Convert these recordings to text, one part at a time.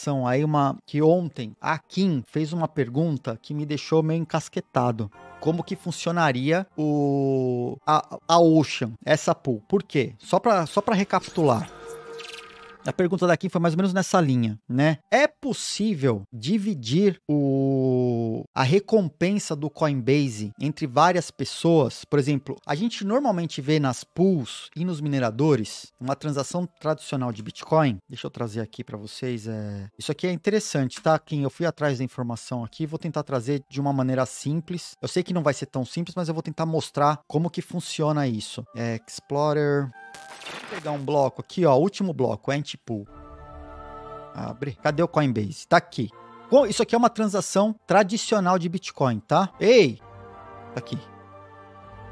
São aí uma que ontem a Kim fez uma pergunta que me deixou meio encasquetado. Como que funcionaria o a, a Ocean, essa pool? Por quê? Só para só para recapitular. A pergunta daqui foi mais ou menos nessa linha, né? É possível dividir o a recompensa do Coinbase entre várias pessoas? Por exemplo, a gente normalmente vê nas pools e nos mineradores uma transação tradicional de Bitcoin. Deixa eu trazer aqui para vocês. É... Isso aqui é interessante, tá? Quem eu fui atrás da informação aqui, vou tentar trazer de uma maneira simples. Eu sei que não vai ser tão simples, mas eu vou tentar mostrar como que funciona isso. É, Explorer Vamos pegar um bloco aqui, ó. Último bloco, Ant Pool. Abre. Cadê o Coinbase? Tá aqui. Bom, isso aqui é uma transação tradicional de Bitcoin, tá? Ei! Tá aqui.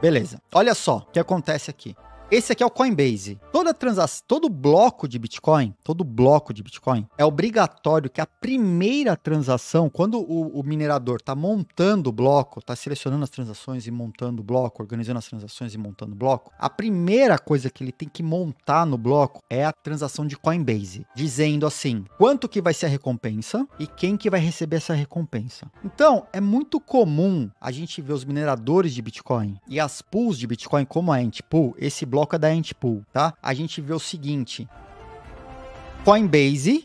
Beleza. Olha só o que acontece aqui. Esse aqui é o Coinbase. Toda transação, todo bloco de Bitcoin, todo bloco de Bitcoin é obrigatório que a primeira transação, quando o, o minerador está montando o bloco, está selecionando as transações e montando o bloco, organizando as transações e montando o bloco, a primeira coisa que ele tem que montar no bloco é a transação de Coinbase, dizendo assim, quanto que vai ser a recompensa e quem que vai receber essa recompensa. Então, é muito comum a gente ver os mineradores de Bitcoin e as pools de Bitcoin como a Antpool, esse bloco bloco é da Antipool, tá? A gente vê o seguinte, Coinbase,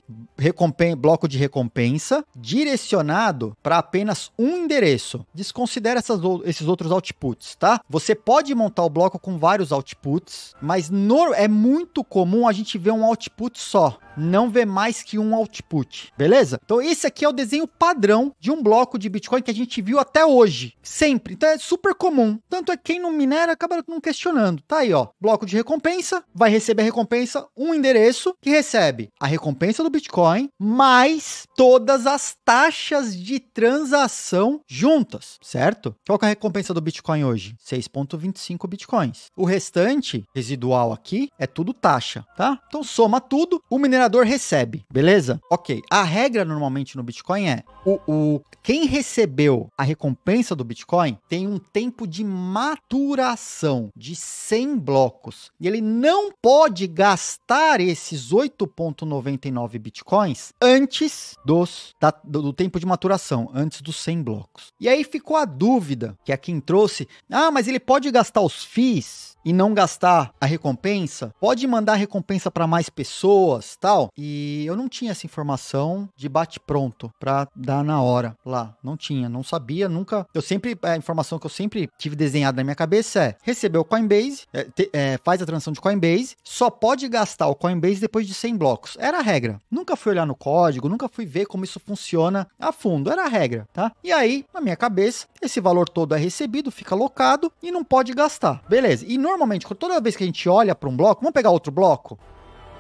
bloco de recompensa, direcionado para apenas um endereço. Desconsidera essas, esses outros outputs, tá? Você pode montar o bloco com vários outputs, mas no, é muito comum a gente ver um output só, não ver mais que um output, beleza? Então esse aqui é o desenho padrão de um bloco de Bitcoin que a gente viu até hoje, sempre. Então é super comum. Tanto é que quem não minera acaba não questionando. Tá aí, ó, bloco de recompensa, vai receber a recompensa, um endereço que recebe a recompensa do Bitcoin mais todas as taxas de transação juntas, certo? Qual é a recompensa do Bitcoin hoje? 6.25 Bitcoins. O restante, residual aqui, é tudo taxa, tá? Então soma tudo, o minerador recebe, beleza? Ok. A regra normalmente no Bitcoin é o, o quem recebeu a recompensa do Bitcoin tem um tempo de maturação de 100 blocos e ele não pode gastar esses 8. 0,99 bitcoins antes dos, da, do tempo de maturação, antes dos 100 blocos. E aí ficou a dúvida que a Kim trouxe: ah, mas ele pode gastar os FIIs e não gastar a recompensa? Pode mandar a recompensa para mais pessoas, tal? E eu não tinha essa informação de bate pronto para dar na hora lá, não tinha, não sabia, nunca. Eu sempre a informação que eu sempre tive desenhada na minha cabeça é: recebeu o Coinbase, é, te, é, faz a transação de Coinbase, só pode gastar o Coinbase depois de 100 blocos. Era a regra. Nunca fui olhar no código, nunca fui ver como isso funciona a fundo. Era a regra, tá? E aí, na minha cabeça, esse valor todo é recebido, fica locado e não pode gastar. Beleza. E normalmente, toda vez que a gente olha para um bloco, vamos pegar outro bloco?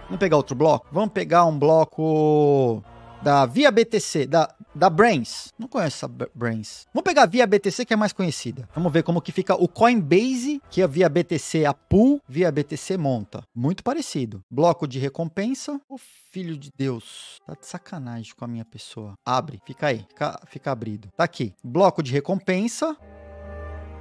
Vamos pegar outro bloco? Vamos pegar um bloco da Via BTC, da, da Brains. Não conheço essa Brains. Vamos pegar a Via BTC, que é mais conhecida. Vamos ver como que fica o Coinbase, que a Via BTC a pool, Via BTC monta. Muito parecido. Bloco de recompensa. O filho de Deus, tá de sacanagem com a minha pessoa. Abre, fica aí, fica, fica abrido. Tá aqui. Bloco de recompensa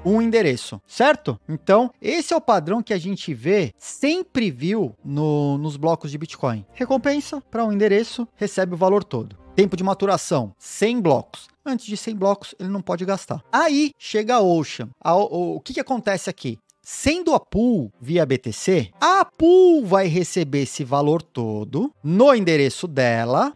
um endereço, certo? Então, esse é o padrão que a gente vê, sempre viu no, nos blocos de Bitcoin. Recompensa para um endereço, recebe o valor todo. Tempo de maturação, 100 blocos antes de 100 blocos, ele não pode gastar. Aí chega a Ocean. A, o, o que, que acontece aqui? Sendo a pool via BTC, a pool vai receber esse valor todo no endereço dela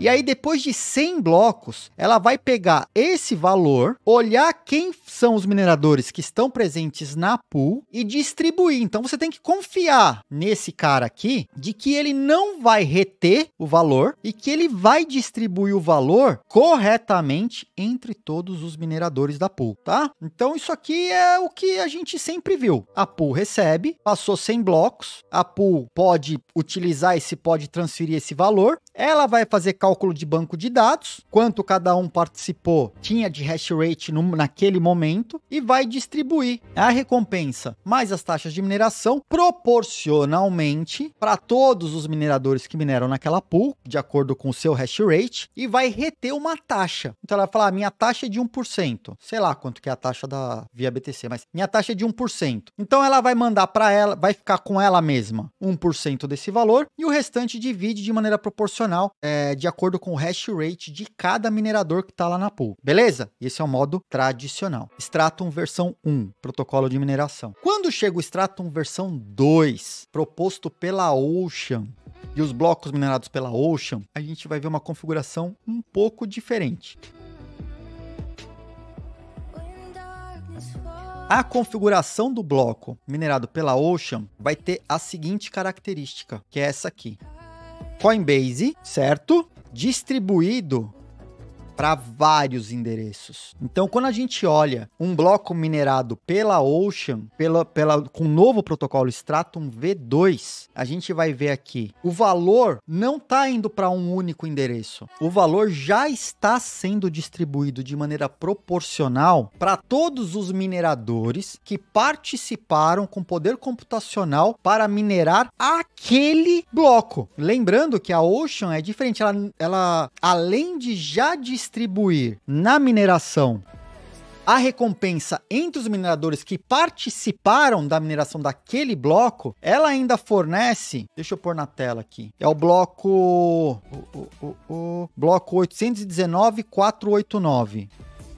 e aí, depois de 100 blocos, ela vai pegar esse valor, olhar quem são os mineradores que estão presentes na pool e distribuir. Então, você tem que confiar nesse cara aqui de que ele não vai reter o valor e que ele vai distribuir o valor corretamente entre todos os mineradores da pool, tá? Então, isso aqui é o que a gente sempre viu. A pool recebe, passou 100 blocos, a pool pode utilizar esse, pode transferir esse valor ela vai fazer cálculo de banco de dados, quanto cada um participou tinha de hash rate no, naquele momento, e vai distribuir a recompensa mais as taxas de mineração proporcionalmente para todos os mineradores que mineram naquela pool, de acordo com o seu hash rate, e vai reter uma taxa. Então ela vai falar: ah, minha taxa é de 1%. Sei lá quanto que é a taxa da via BTC, mas minha taxa é de 1%. Então ela vai mandar para ela, vai ficar com ela mesma 1% desse valor e o restante divide de maneira proporcional é, de acordo com o hash rate de cada minerador que está lá na pool. Beleza? Esse é o modo tradicional. Stratum versão 1, protocolo de mineração. Quando chega o Stratum versão 2, proposto pela Ocean, e os blocos minerados pela Ocean, a gente vai ver uma configuração um pouco diferente. A configuração do bloco minerado pela Ocean vai ter a seguinte característica, que é essa aqui. Coinbase, certo? Distribuído para vários endereços. Então, quando a gente olha um bloco minerado pela Ocean, pela, pela, com o novo protocolo Stratum V2, a gente vai ver aqui o valor não está indo para um único endereço. O valor já está sendo distribuído de maneira proporcional para todos os mineradores que participaram com poder computacional para minerar aquele bloco. Lembrando que a Ocean é diferente, ela, ela além de já distribuir distribuir na mineração a recompensa entre os mineradores que participaram da mineração daquele bloco, ela ainda fornece. Deixa eu pôr na tela aqui. É o bloco. O, o, o, o, bloco 819489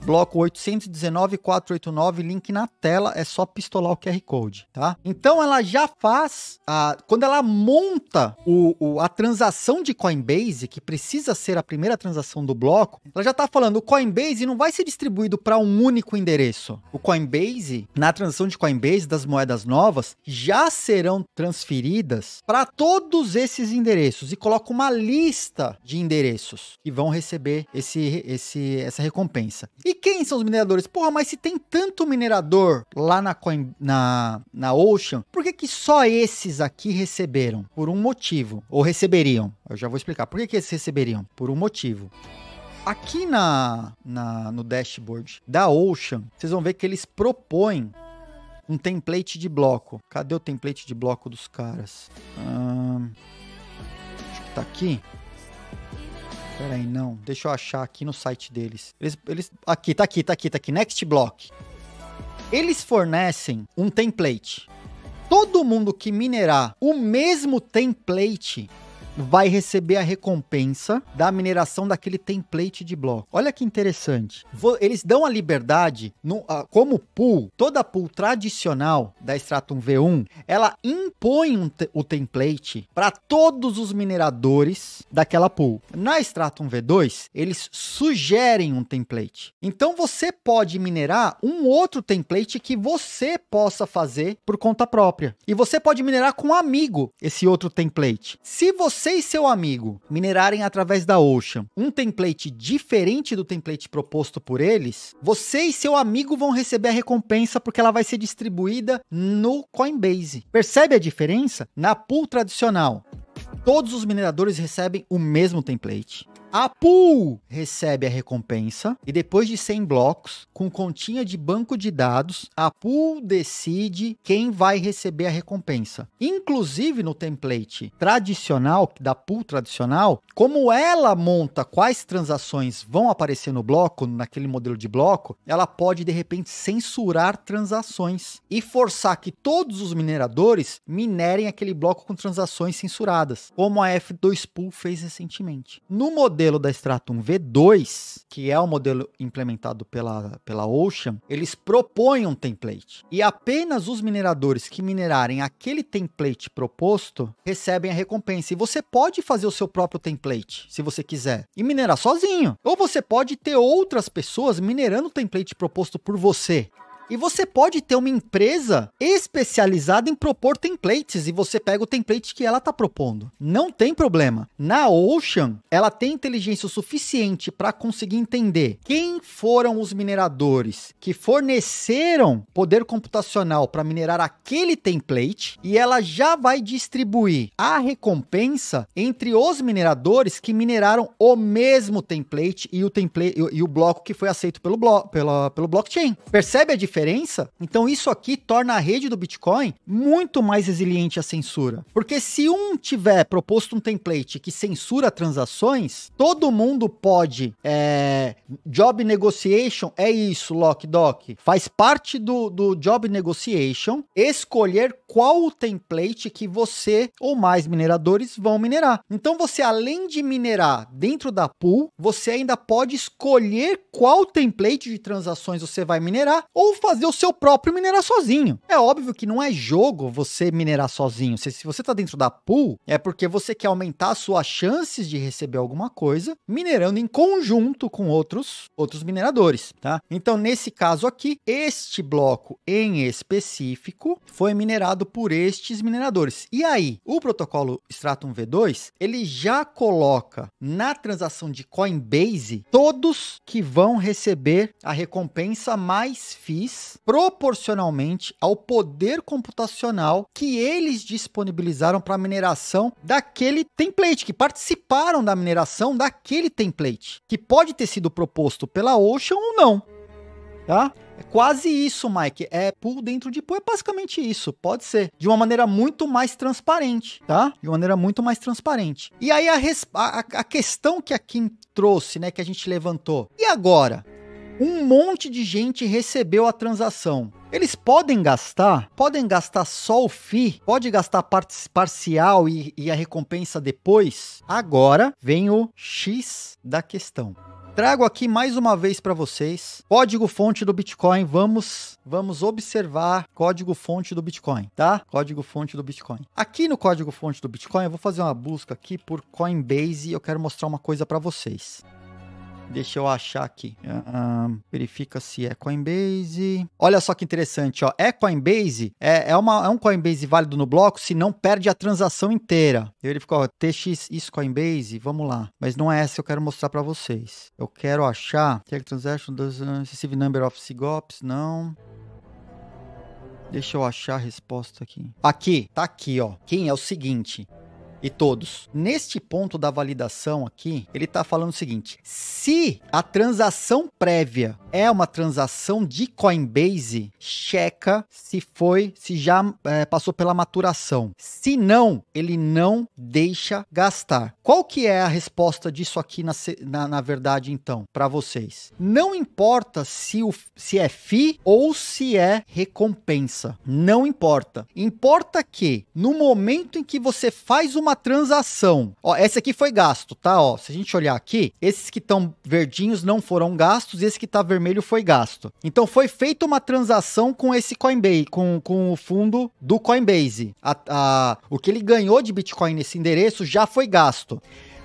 bloco 819-489, link na tela, é só pistolar o QR Code, tá? Então ela já faz, a, quando ela monta o, o, a transação de Coinbase, que precisa ser a primeira transação do bloco, ela já está falando, o Coinbase não vai ser distribuído para um único endereço. O Coinbase, na transação de Coinbase das moedas novas, já serão transferidas para todos esses endereços e coloca uma lista de endereços que vão receber esse, esse, essa recompensa. E e quem são os mineradores? Porra, mas se tem tanto minerador lá na, Coin, na, na Ocean, por que, que só esses aqui receberam? Por um motivo. Ou receberiam. Eu já vou explicar. Por que, que esses receberiam? Por um motivo. Aqui na, na no dashboard da Ocean, vocês vão ver que eles propõem um template de bloco. Cadê o template de bloco dos caras? Hum, acho que tá aqui. Pera aí, não. Deixa eu achar aqui no site deles. Eles, eles... Aqui, tá aqui, tá aqui, tá aqui. Next Block. Eles fornecem um template. Todo mundo que minerar o mesmo template vai receber a recompensa da mineração daquele template de bloco. Olha que interessante. Eles dão a liberdade, no, como pool, toda pool tradicional da Stratum V1, ela impõe um te o template para todos os mineradores daquela pool. Na Stratum V2, eles sugerem um template. Então você pode minerar um outro template que você possa fazer por conta própria. E você pode minerar com um amigo esse outro template. Se você você e seu amigo minerarem através da Ocean um template diferente do template proposto por eles, você e seu amigo vão receber a recompensa porque ela vai ser distribuída no Coinbase. Percebe a diferença? Na pool tradicional, todos os mineradores recebem o mesmo template. A pool recebe a recompensa e depois de 100 blocos, com continha de banco de dados, a pool decide quem vai receber a recompensa. Inclusive no template tradicional, da pool tradicional, como ela monta quais transações vão aparecer no bloco, naquele modelo de bloco, ela pode de repente censurar transações e forçar que todos os mineradores minerem aquele bloco com transações censuradas, como a F2 Pool fez recentemente. No modelo modelo da Stratum V2, que é o modelo implementado pela, pela Ocean, eles propõem um template. E apenas os mineradores que minerarem aquele template proposto recebem a recompensa. E você pode fazer o seu próprio template, se você quiser, e minerar sozinho. Ou você pode ter outras pessoas minerando o template proposto por você. E você pode ter uma empresa especializada em propor templates e você pega o template que ela está propondo. Não tem problema. Na Ocean, ela tem inteligência suficiente para conseguir entender quem foram os mineradores que forneceram poder computacional para minerar aquele template e ela já vai distribuir a recompensa entre os mineradores que mineraram o mesmo template e o template e o bloco que foi aceito pelo, blo pela, pelo blockchain. Percebe a diferença? diferença. Então isso aqui torna a rede do Bitcoin muito mais resiliente à censura. Porque se um tiver proposto um template que censura transações, todo mundo pode. É, job negotiation é isso, LockDoc. Faz parte do, do job negotiation escolher qual o template que você ou mais mineradores vão minerar. Então você, além de minerar dentro da pool, você ainda pode escolher qual template de transações você vai minerar ou fazer fazer o seu próprio minerar sozinho. É óbvio que não é jogo você minerar sozinho. Se, se você tá dentro da pool, é porque você quer aumentar suas chances de receber alguma coisa minerando em conjunto com outros, outros mineradores, tá? Então, nesse caso aqui, este bloco em específico foi minerado por estes mineradores. E aí, o protocolo Stratum V2, ele já coloca na transação de Coinbase todos que vão receber a recompensa mais FIIs mais proporcionalmente ao poder computacional que eles disponibilizaram para a mineração daquele template, que participaram da mineração daquele template, que pode ter sido proposto pela Ocean ou não. Tá? É quase isso, Mike. É pool dentro de pool, é basicamente isso. Pode ser. De uma maneira muito mais transparente, tá? De uma maneira muito mais transparente. E aí a, a, a questão que a Kim trouxe, né, que a gente levantou. E agora? um monte de gente recebeu a transação. Eles podem gastar, podem gastar só o FII, pode gastar parte parcial e, e a recompensa depois. Agora vem o X da questão. Trago aqui mais uma vez para vocês código fonte do Bitcoin. Vamos vamos observar código fonte do Bitcoin, tá? Código fonte do Bitcoin. Aqui no código fonte do Bitcoin, eu vou fazer uma busca aqui por Coinbase e eu quero mostrar uma coisa para vocês. Deixa eu achar aqui. Uh, verifica se é Coinbase. Olha só que interessante, ó. É Coinbase? É, é, uma, é um Coinbase válido no bloco se não perde a transação inteira. Eu verifico, ó, TX isso Coinbase, vamos lá. Mas não é essa que eu quero mostrar para vocês. Eu quero achar. Take transaction, uh, excessive number of SIGOPs, não. Deixa eu achar a resposta aqui. Aqui, tá aqui, ó. Quem é o seguinte? e todos. Neste ponto da validação aqui, ele está falando o seguinte: se a transação prévia é uma transação de Coinbase, checa se foi, se já é, passou pela maturação. Se não, ele não deixa gastar. Qual que é a resposta disso aqui na, na, na verdade então para vocês? Não importa se, o, se é FI ou se é recompensa. Não importa. Importa que no momento em que você faz uma uma transação. Ó, essa aqui foi gasto, tá? Ó, se a gente olhar aqui, esses que estão verdinhos não foram gastos, e esse que está vermelho foi gasto. Então foi feita uma transação com esse Coinbase, com, com o fundo do Coinbase. A, a, o que ele ganhou de Bitcoin nesse endereço já foi gasto.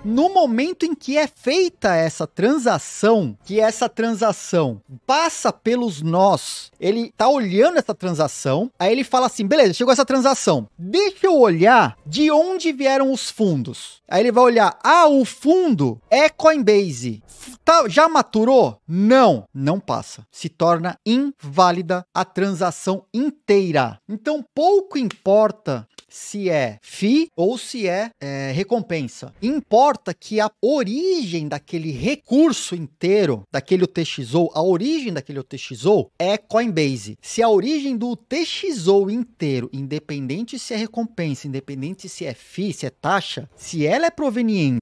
No momento em que é feita essa transação, que essa transação passa pelos nós, ele tá olhando essa transação, aí ele fala assim: beleza, chegou essa transação, deixa eu olhar de onde vieram os fundos. Aí ele vai olhar: ah, o fundo é Coinbase. Tá, já maturou? Não, não passa. Se torna inválida a transação inteira. Então, pouco importa se é FII ou se é, é recompensa. Importa importa que a origem daquele recurso inteiro, daquele UTXO, a origem daquele UTXO é Coinbase. Se a origem do UTXO inteiro, independente se é recompensa, independente se é FII, se é taxa, se ela é proveniente